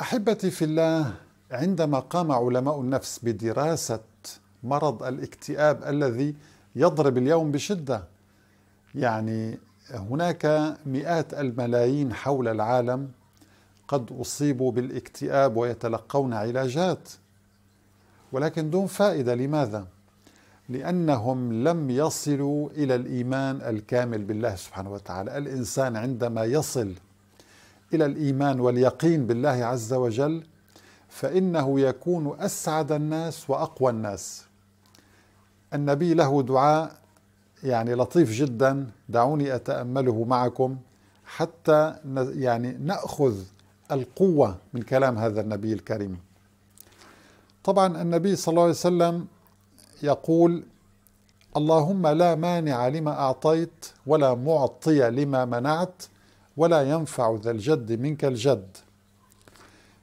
احبتي في الله عندما قام علماء النفس بدراسه مرض الاكتئاب الذي يضرب اليوم بشده يعني هناك مئات الملايين حول العالم قد اصيبوا بالاكتئاب ويتلقون علاجات ولكن دون فائده لماذا لانهم لم يصلوا الى الايمان الكامل بالله سبحانه وتعالى الانسان عندما يصل الى الايمان واليقين بالله عز وجل فانه يكون اسعد الناس واقوى الناس النبي له دعاء يعني لطيف جدا دعوني اتامله معكم حتى يعني ناخذ القوه من كلام هذا النبي الكريم طبعا النبي صلى الله عليه وسلم يقول اللهم لا مانع لما اعطيت ولا معطي لما منعت ولا ينفع ذا الجد منك الجد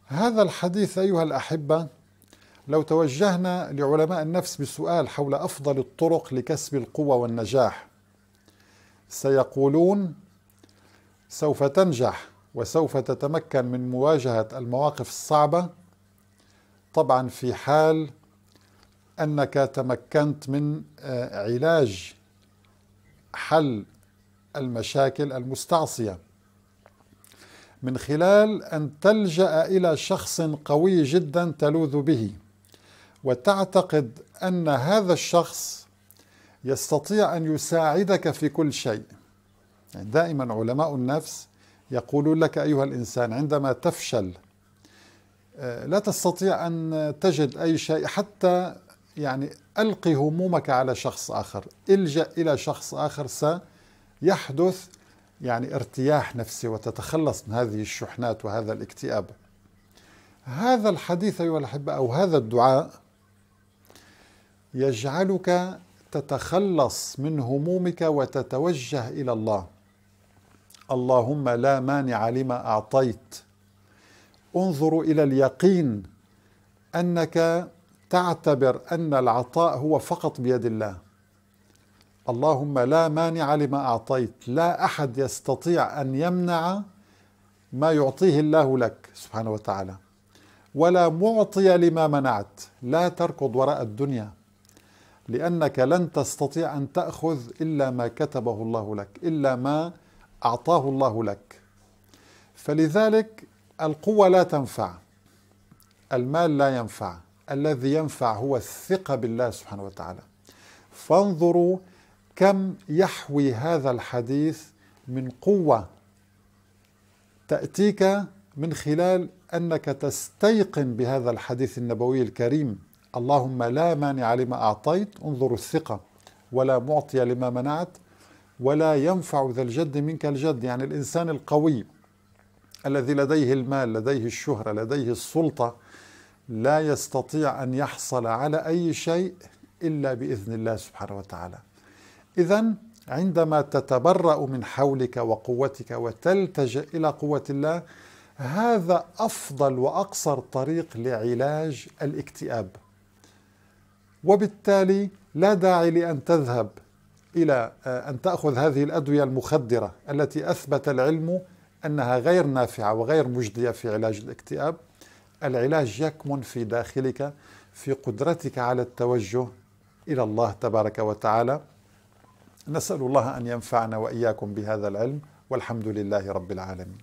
هذا الحديث أيها الأحبة لو توجهنا لعلماء النفس بسؤال حول أفضل الطرق لكسب القوة والنجاح سيقولون سوف تنجح وسوف تتمكن من مواجهة المواقف الصعبة طبعا في حال أنك تمكنت من آه، علاج حل المشاكل المستعصيه من خلال أن تلجأ إلى شخص قوي جدا تلوذ به وتعتقد أن هذا الشخص يستطيع أن يساعدك في كل شيء يعني دائما علماء النفس يقولون لك أيها الإنسان عندما تفشل آه، لا تستطيع أن تجد أي شيء حتى يعني ألقي همومك على شخص آخر الجأ إلى شخص آخر سيحدث يعني ارتياح نفسي وتتخلص من هذه الشحنات وهذا الاكتئاب هذا الحديث أيها الأحبة أو هذا الدعاء يجعلك تتخلص من همومك وتتوجه إلى الله اللهم لا مانع لما أعطيت انظر إلى اليقين أنك تعتبر أن العطاء هو فقط بيد الله اللهم لا مانع لما أعطيت لا أحد يستطيع أن يمنع ما يعطيه الله لك سبحانه وتعالى ولا معطي لما منعت لا تركض وراء الدنيا لأنك لن تستطيع أن تأخذ إلا ما كتبه الله لك إلا ما أعطاه الله لك فلذلك القوة لا تنفع المال لا ينفع الذي ينفع هو الثقة بالله سبحانه وتعالى فانظروا كم يحوي هذا الحديث من قوه تاتيك من خلال انك تستيقن بهذا الحديث النبوي الكريم اللهم لا مانع لما اعطيت انظر الثقه ولا معطي لما منعت ولا ينفع ذا الجد منك الجد يعني الانسان القوي الذي لديه المال لديه الشهره لديه السلطه لا يستطيع ان يحصل على اي شيء الا باذن الله سبحانه وتعالى إذا عندما تتبرأ من حولك وقوتك وتلتجئ إلى قوة الله هذا أفضل وأقصر طريق لعلاج الاكتئاب وبالتالي لا داعي لأن تذهب إلى آه، أن تأخذ هذه الأدوية المخدرة التي أثبت العلم أنها غير نافعة وغير مجدية في علاج الاكتئاب العلاج يكمن في داخلك في قدرتك على التوجه إلى الله تبارك وتعالى نسأل الله أن ينفعنا وإياكم بهذا العلم والحمد لله رب العالمين